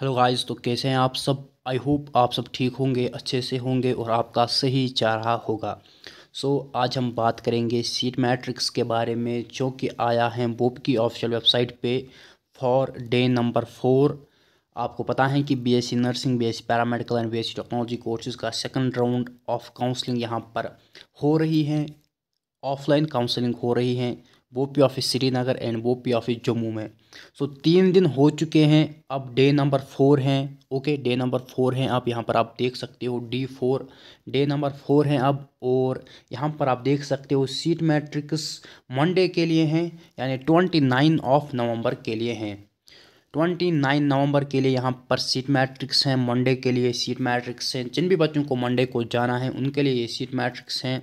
hello guys तो कैसे हैं आप सब आई होप आप सब ठीक होंगे अच्छे से होंगे और आपका सही चाह रहा होगा सो so, आज हम बात करेंगे सीट मैट्रिक्स के बारे में जो कि आया है बोप की ऑफिशियल वेबसाइट पे फॉर डे नंबर फोर आपको पता है कि BSc nursing BSc paramedical and BSc technology courses का सेकंड राउंड ऑफ काउंसलिंग यहाँ पर हो रही है ऑफलाइन काउंसलिंग हो रही हैं BOPEE office Srinagar and BOPEE office Jammu में सो so, तीन दिन हो चुके हैं अब डे नंबर फोर हैं ओके डे नंबर फोर हैं आप यहाँ पर आप देख सकते हो D four day number four हैं अब और यहाँ पर आप देख सकते हो सीट मैट्रिक्स मंडे के लिए हैं यानी ट्वेंटी नाइन ऑफ नवंबर के लिए हैं ट्वेंटी नाइन नवंबर के लिए यहाँ पर सीट मैट्रिक्स हैं मंडे के लिए सीट मैट्रिक्स हैं जिन भी बच्चों को मंडे को जाना है उनके लिए ये सीट मैट्रिक्स हैं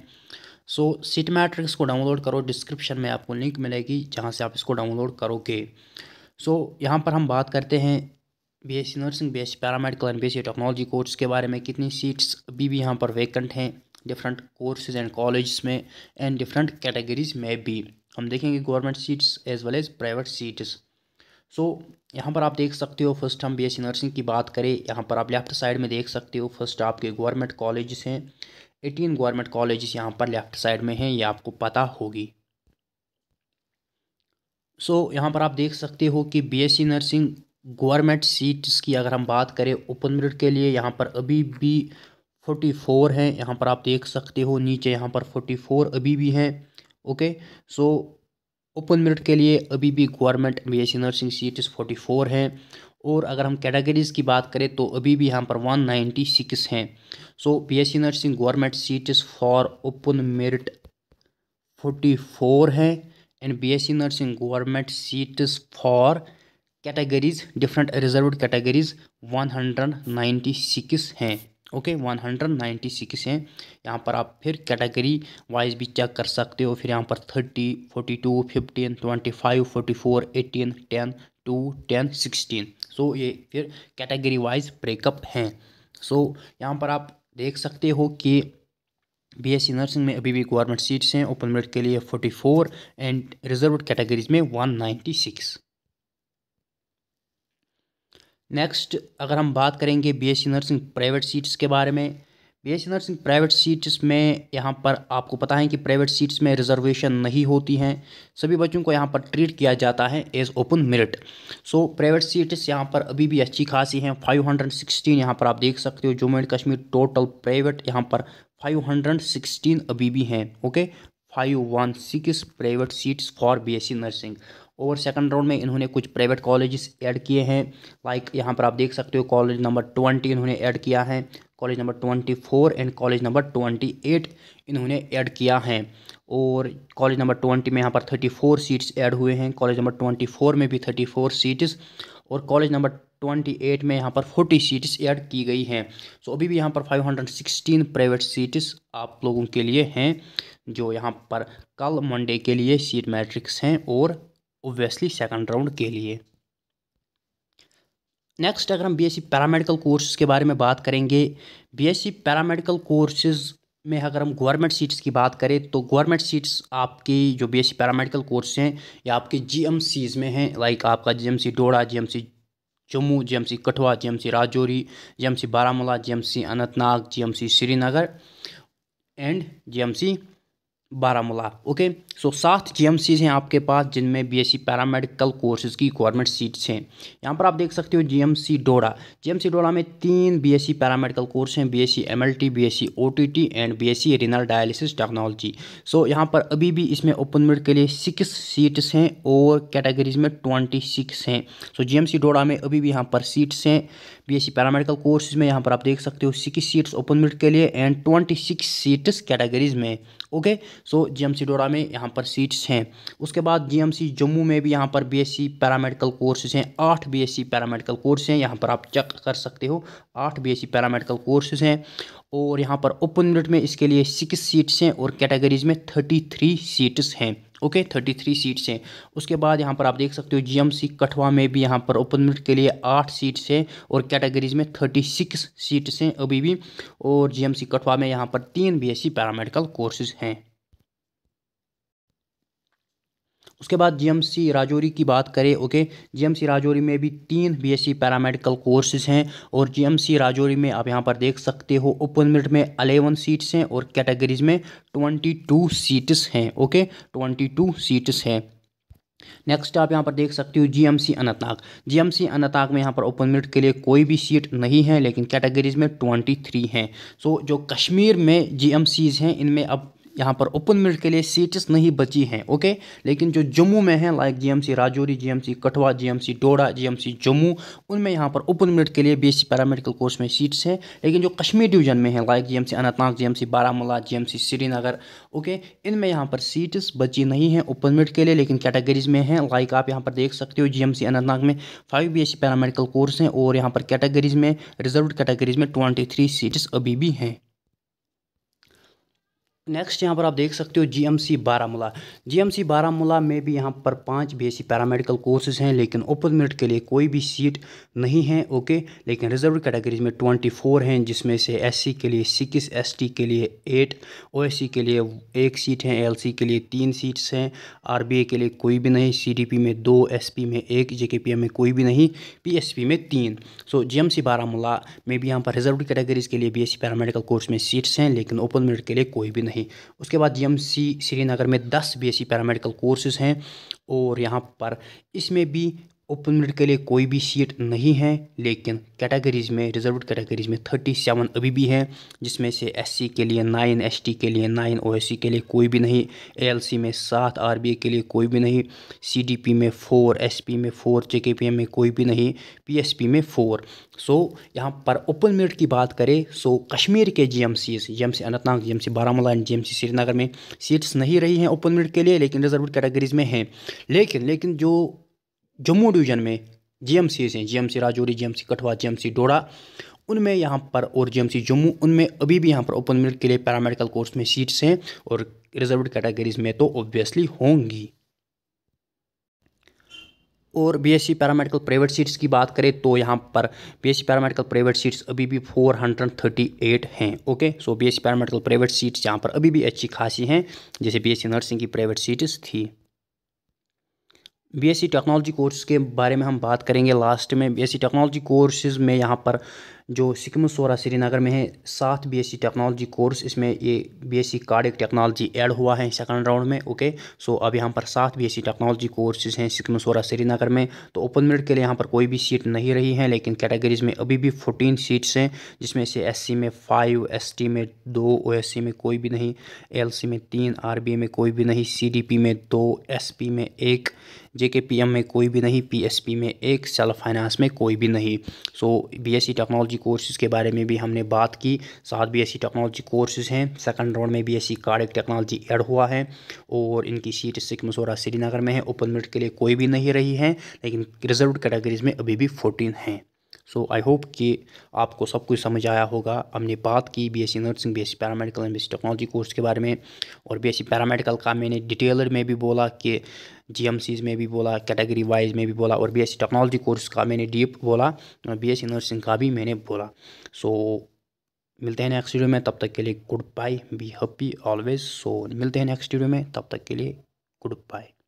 सो सिट मैट्रिक्स को डाउनलोड करो डिस्क्रिप्शन में आपको लिंक मिलेगी जहाँ से आप इसको डाउनलोड करोगे सो so, यहाँ पर हम बात करते हैं B S C nursing B S C paramedical and B S C technology course के बारे में कितनी सीट्स अभी भी यहाँ पर वैकेंट हैं डिफरेंट कोर्सेज एंड कॉलेज में एंड डिफरेंट कैटेगरीज में भी हम देखेंगे government seats as well as private seats so यहाँ पर आप देख सकते हो फर्स्ट हम बी एस सी नर्सिंग की बात करें यहाँ पर आप लेफ्ट साइड में देख सकते हो फर्स्ट आपके गवर्नमेंट कॉलेज हैं एटीन गवर्नमेंट कॉलेज यहाँ पर लेफ्ट साइड में हैं ये आपको पता होगी सो so, यहाँ पर आप देख सकते हो कि बीएससी नर्सिंग गवर्नमेंट सीट्स की अगर हम बात करें ओपन मेरिट के लिए यहाँ पर अभी भी फोर्टी फोर हैं यहाँ पर आप देख सकते हो नीचे यहाँ पर फोर्टी फोर अभी भी हैं ओके सो ओपन मेरिट के लिए अभी भी government B S nursing seats forty four हैं और अगर हम कैटेगरीज़ की बात करें तो अभी भी यहाँ पर वन नाइन्टी सिक्स हैं so B S C nursing government seats for open merit forty four हैं and B S C nursing government seats for categories different reserve categories one hundred ninety six हैं okay one hundred ninety six हैं यहाँ पर आप फिर category wise भी check कर सकते हो फिर यहाँ पर thirty forty two fifteen twenty five forty four eighteen ten two ten sixteen so ये फिर कैटेगरी वाइज ब्रेकअप हैं सो यहाँ पर आप देख सकते हो कि बीएससी नर्सिंग में अभी भी गवर्नमेंट सीट्स हैं ओपन मेरिट के लिए forty four and reserve categories में वन नाइन्टी सिक्स नेक्स्ट अगर हम बात करेंगे बीएससी नर्सिंग प्राइवेट सीट्स के बारे में B S nursing private seats में यहाँ पर आपको पता है कि प्राइवेट सीट्स में रिजर्वेशन नहीं होती हैं सभी बच्चों को यहाँ पर ट्रीट किया जाता है as open merit so private seats यहाँ पर अभी भी अच्छी खासी हैं 516 हंड्रेड यहाँ पर आप देख सकते हो Jammu and Kashmir total private यहाँ पर 516 अभी भी हैं okay five one six private seats for B S C nursing और सेकंड राउंड में इन्होंने कुछ प्राइवेट कॉलेजेस ऐड किए हैं लाइक यहाँ पर आप देख सकते हो कॉलेज नंबर ट्वेंटी इन्होंने ऐड किया है college number twenty four and college number twenty eight इन्होंने ऐड किया है और कॉलेज नंबर ट्वेंटी में यहाँ पर थर्टी फोर सीट्स ऐड हुए हैं कॉलेज नंबर ट्वेंटी फोर में भी थर्टी फोर सीट्स और कॉलेज नंबर ट्वेंटी एट में यहाँ पर फोर्टी सीट्स ऐड की गई हैं सो अभी भी यहाँ पर five hundred sixteen private seats आप लोगों के लिए हैं जो यहाँ पर कल मंडे के लिए सीट मैट्रिक्स हैं और ओबियसली सेकंड राउंड के लिए नेक्स्ट अगर हम बीएससी पैरामेडिकल कोर्सेज़ के बारे में बात करेंगे बीएससी पैरामेडिकल कोर्सेज़ में अगर हम गवर्नमेंट सीट्स की बात करें तो गवर्नमेंट सीट्स आपकी जो बीएससी पैरामेडिकल कोर्स हैं या आपके जीएमसीज में हैं लाइक आपका GMC Doda GMC Jammu GMC Kathua GMC Rajouri GMC Baramulla GMC Anantnag GMC Srinagar and GMC Baramulla okay so so, सात सीज़ हैं आपके पास जिनमें बीएससी पैरामेडिकल कोर्सेज की गवर्नमेंट सीट्स हैं यहाँ पर आप देख सकते हो जीएमसी डोडा जीएमसी डोडा में तीन बीएससी पैरामेडिकल कोर्स हैं BSc MLT BSc OTT and BSc renal dialysis technology so यहाँ पर अभी भी इसमें ओपन मेड के लिए सिक्स सीट्स हैं और कैटेगरीज में ट्वेंटी सिक्स हैं सो जी डोडा में अभी भी यहाँ पर सीट्स हैं बीएससी पैरामेडिकल कोर्सेज में यहाँ पर आप देख सकते हो सिक्स सीट्स ओपन मेड के लिए and twenty six seats categories में ओके सो जी डोडा में यहाँ यहाँ पर सीट्स हैं उसके बाद जीएमसी जम्मू में भी यहाँ पर बीएससी पैरामेडिकल कोर्सेज हैं आठ बीएससी पैरामेडिकल कोर्स हैं यहाँ पर आप चेक कर सकते हो आठ बीएससी पैरामेडिकल कोर्सेज हैं और यहाँ पर ओपन यूनिट में इसके लिए सिक्स सीट्स हैं और कैटेगरीज में थर्टी थ्री सीट्स हैं ओके थर्टी थ्री सीट्स हैं उसके बाद यहाँ पर आप देख सकते हो जीएमसी कठवा में भी यहाँ पर ओपन मिनट के लिए आठ सीट्स हैं और कैटेगरीज में थर्टी सिक्स सीट्स हैं अभी भी और जीएमसी कठवा में यहाँ पर तीन बीएससी पैरामेडिकल कोर्सेज हैं उसके बाद जीएमसी राजौरी की बात करें ओके जीएमसी राजौरी में भी तीन बीएससी पैरामेडिकल कोर्सेज हैं और जीएमसी राजौरी में आप यहाँ पर देख सकते हो ओपन मिनट में अलेवन सीट्स हैं और कैटेगरीज में ट्वेंटी टू सीट्स हैं ओके ट्वेंटी टू सीट्स हैं नेक्स्ट आप यहाँ पर देख सकते हो जीएमसी अनंतनाग जीएमसी अनंतनाग में यहाँ पर ओपन मिनट के लिए कोई भी सीट नहीं है लेकिन कैटेगरीज में ट्वेंटी थ्री हैं सो so, जो कश्मीर में जीएमसीज हैं इनमें अब यहाँ पर ओपन मेरिट के लिए सीट्स नहीं बची हैं ओके लेकिन जो जम्मू में हैं like GMC Rajouri GMC Kathua GMC Doda GMC Jammu उनमें यहाँ पर ओपन मेरिट के लिए बीएससी पैरामेडिकल कोर्स में सीट्स हैं लेकिन जो कश्मीर डिवीजन में हैं like GMC Anantnag GMC Baramulla GMC Srinagar okay इनमें यहाँ पर सीट्स बची नहीं हैं ओपन मेरिट के लिए लेकिन कैटेगरीज में हैं लाइक आप यहाँ पर देख सकते हो सी अनंतनाग में फाइव बी पैरामेडिकल कोर्स हैं और यहाँ पर कैटेगरीज में रिजर्व कैटेगरीज में ट्वेंटी सीट्स अभी भी हैं नेक्स्ट यहाँ पर आप देख सकते हो जीएमसी बारामूला जीएमसी बारामूला में भी यहाँ पर पाँच बीएससी पैरामेडिकल कोर्सेज हैं लेकिन ओपन मेरिट के लिए कोई भी सीट नहीं है ओके लेकिन रिजर्व कैटेगरीज में ट्वेंटी फोर हैं जिसमें से एससी के लिए सिक्स एसटी के लिए एट ओएससी के लिए एक सीट है सी के लिए तीन सीट्स हैं ए के लिए कोई भी नहीं पी में दो पी में एक एम में कोई भी नहीं पी में तीन सो जी सी बारामूला में भी यहाँ पर रिजर्व कैटेगरीज के लिए बीएससी पैरामेडिकल कोर्स में सीट्स हैं लेकिन ओपन मेरिट के लिए कोई भी नहीं थी उसके बाद जीएमसी श्रीनगर में दस बीएससी पैरामेडिकल कोर्सेज़ हैं और यहाँ पर इसमें भी ओपन मेरिट के लिए कोई भी सीट नहीं है लेकिन कैटेगरीज में रिजर्व कैटेगरीज में थर्टी सेवन अभी भी हैं जिसमें से एससी के लिए नाइन एसटी के लिए नाइन ओएससी के लिए कोई भी नहीं सी में सात आरबीए के लिए कोई भी नहीं सीडीपी में फ़ोर एसपी में फ़ोर जेकेपीएम में कोई भी नहीं पीएसपी में फ़ोर सो यहाँ पर ओपन मेरिट की बात करें सो कश्मीर के G M C Anantnag G M C Baramulla and G M C Srinagar में सीट्स नहीं रही हैं ओपन मेरिट के लिए लेकिन रिजर्व कैटेगरीज में हैं लेकिन लेकिन जो जम्मू डिवीज़न में जी एम सी हैं G M C Rajouri G M C Kathua G M C Doda उनमें यहाँ पर और जी एम सी जम्मू उनमें अभी भी यहाँ पर ओपन मेरिट के लिए पैरामेडिकल कोर्स में सीट्स हैं और रिजर्व कैटेगरीज में तो ऑब्वियसली होंगी और बीएससी पैरामेडिकल प्राइवेट सीट्स की बात करें तो यहाँ पर बीएससी पैरामेडिकल प्राइवेट सीट्स अभी भी 438 हैं okay so BSc paramedical private seats यहाँ पर अभी भी अच्छी खासी हैं जैसे बीएससी नर्सिंग की प्राइवेट सीट्स थी बीएससी टेक्नोलॉजी कोर्स के बारे में हम बात करेंगे लास्ट में बीएससी टेक्नोलॉजी कोर्सेज़ में यहाँ पर जो सिकम सोरा श्रीनगर में है सात बीएससी टेक्नोलॉजी कोर्स इसमें ये बीएससी कार्डिक टेक्नोलॉजी ऐड हुआ है सेकंड राउंड में ओके सो अब यहाँ पर सात बीएससी टेक्नोलॉजी कोर्सेज हैं सिकम सोरा श्रीनगर में तो ओपन मेरिट के लिए यहाँ पर कोई भी सीट नहीं रही है लेकिन कैटेगरीज में अभी भी फोर्टीन सीट्स हैं जिसमें से एस में फाइव एस में दो ओ में कोई भी नहीं एल में तीन आर में कोई भी नहीं सी में दो एस में एक जे में कोई भी नहीं पी में एक सेल्फ फाइनेंस में कोई भी नहीं so B S technology courses के बारे में भी हमने बात की सात बी टेक्नोलॉजी कोर्सेज़ हैं सेकंड राउंड में बी एस टेक्नोलॉजी ऐड हुआ है और इनकी सीट सिख मसौरा श्रीनगर में है ओपन मिट के लिए कोई भी नहीं रही है लेकिन रिजर्व कैटेगरीज़ में अभी भी फोर्टीन हैं सो आई होप कि आपको सब कुछ समझ आया होगा हमने बात की BSc nursing BSc paramedical and B technology course के बारे में और बीएससी पैरामेडिकल का मैंने डिटेलर में भी बोला कि जी में भी बोला कैटेगरी वाइज में भी बोला और बीएससी टेक्नोलॉजी कोर्स का मैंने डीप बोला और बीएससी नर्सिंग का भी मैंने बोला सो मिलते हैं नेक्स्ट वीडियो में तब तक के लिए goodbye be happy always so मिलते हैं नेक्स्ट वीडियो में तब तक के लिए गुड बाय